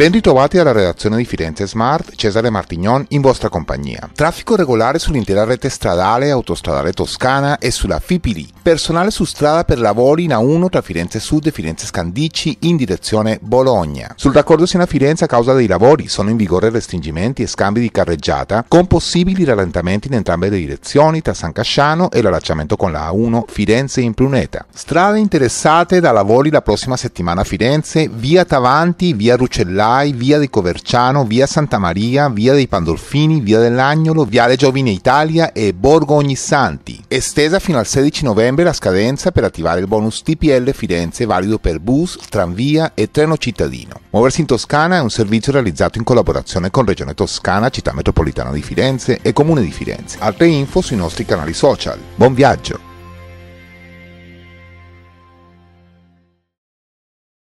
Ben ritrovati alla redazione di Firenze Smart, Cesare Martignon in vostra compagnia. Traffico regolare sull'intera rete stradale e autostradale toscana e sulla Fipili. Personale su strada per lavori in A1 tra Firenze Sud e Firenze Scandici in direzione Bologna. Sul raccordo Siena-Firenze a causa dei lavori sono in vigore restringimenti e scambi di carreggiata con possibili rallentamenti in entrambe le direzioni tra San Casciano e l'allacciamento con la A1 Firenze in Pruneta. Strade interessate da lavori la prossima settimana a Firenze, via Tavanti, via Rucellano Rai, via di Coverciano, via Santa Maria, via dei Pandolfini, via dell'Agnolo, viale Giovine Italia e Borgo Ognissanti. Estesa fino al 16 novembre la scadenza per attivare il bonus TPL Firenze valido per bus, tranvia e treno cittadino. Muoversi in Toscana è un servizio realizzato in collaborazione con Regione Toscana, Città Metropolitana di Firenze e Comune di Firenze. Altre info sui nostri canali social. Buon viaggio!